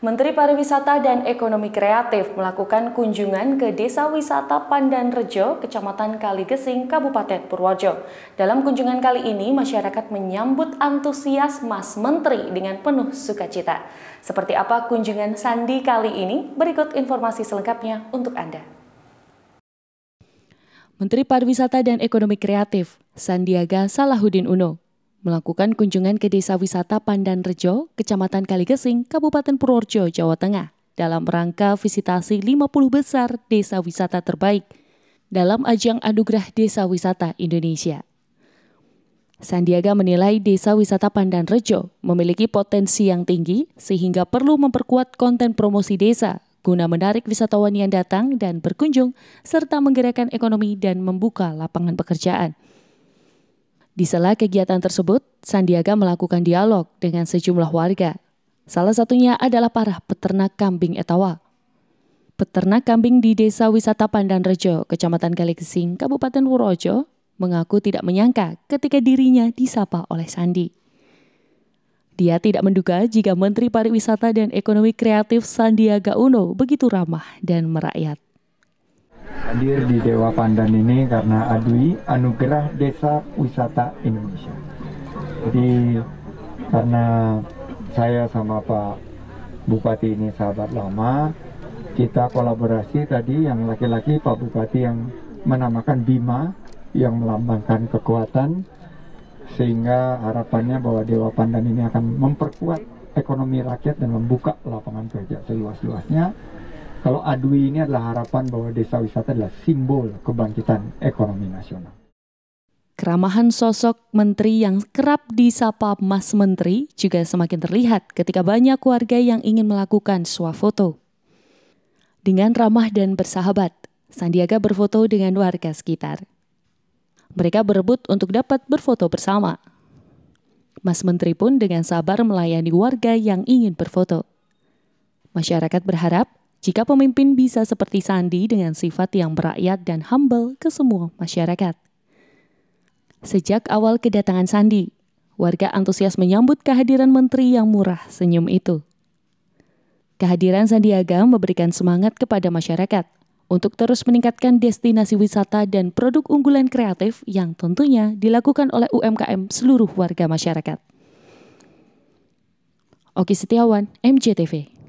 Menteri Pariwisata dan Ekonomi Kreatif melakukan kunjungan ke Desa Wisata Pandan Rejo, Kecamatan Kaligesing, Kabupaten Purworejo. Dalam kunjungan kali ini, masyarakat menyambut antusias Mas Menteri dengan penuh sukacita. Seperti apa kunjungan Sandi kali ini? Berikut informasi selengkapnya untuk Anda. Menteri Pariwisata dan Ekonomi Kreatif, Sandiaga Salahuddin Uno, melakukan kunjungan ke Desa Wisata Pandan Rejo, Kecamatan Kaligesing, Kabupaten Purworejo, Jawa Tengah, dalam rangka visitasi 50 besar desa wisata terbaik dalam ajang anugerah Desa Wisata Indonesia. Sandiaga menilai Desa Wisata Pandan Rejo memiliki potensi yang tinggi sehingga perlu memperkuat konten promosi desa guna menarik wisatawan yang datang dan berkunjung serta menggerakkan ekonomi dan membuka lapangan pekerjaan. Di sela kegiatan tersebut, Sandiaga melakukan dialog dengan sejumlah warga. Salah satunya adalah para peternak kambing etawa. Peternak kambing di Desa Wisata Pandan Rejo, Kecamatan Galegesing, Kabupaten Wurojo, mengaku tidak menyangka ketika dirinya disapa oleh Sandi. Dia tidak menduga jika Menteri Pariwisata dan Ekonomi Kreatif Sandiaga Uno begitu ramah dan merakyat hadir di Dewa Pandan ini karena ADUI Anugerah Desa Wisata Indonesia. Jadi karena saya sama Pak Bupati ini sahabat lama, kita kolaborasi tadi yang laki-laki Pak Bupati yang menamakan Bima yang melambangkan kekuatan sehingga harapannya bahwa Dewa Pandan ini akan memperkuat ekonomi rakyat dan membuka lapangan kerja seluas-luasnya kalau adui ini adalah harapan bahwa desa wisata adalah simbol kebangkitan ekonomi nasional. Keramahan sosok menteri yang kerap disapa Mas Menteri juga semakin terlihat ketika banyak warga yang ingin melakukan swafoto. Dengan ramah dan bersahabat, Sandiaga berfoto dengan warga sekitar. Mereka berebut untuk dapat berfoto bersama. Mas Menteri pun dengan sabar melayani warga yang ingin berfoto. Masyarakat berharap jika pemimpin bisa seperti Sandi dengan sifat yang berakyat dan humble ke semua masyarakat. Sejak awal kedatangan Sandi, warga antusias menyambut kehadiran menteri yang murah senyum itu. Kehadiran Sandiaga memberikan semangat kepada masyarakat untuk terus meningkatkan destinasi wisata dan produk unggulan kreatif yang tentunya dilakukan oleh UMKM seluruh warga masyarakat. Oki Setiawan, MJTV.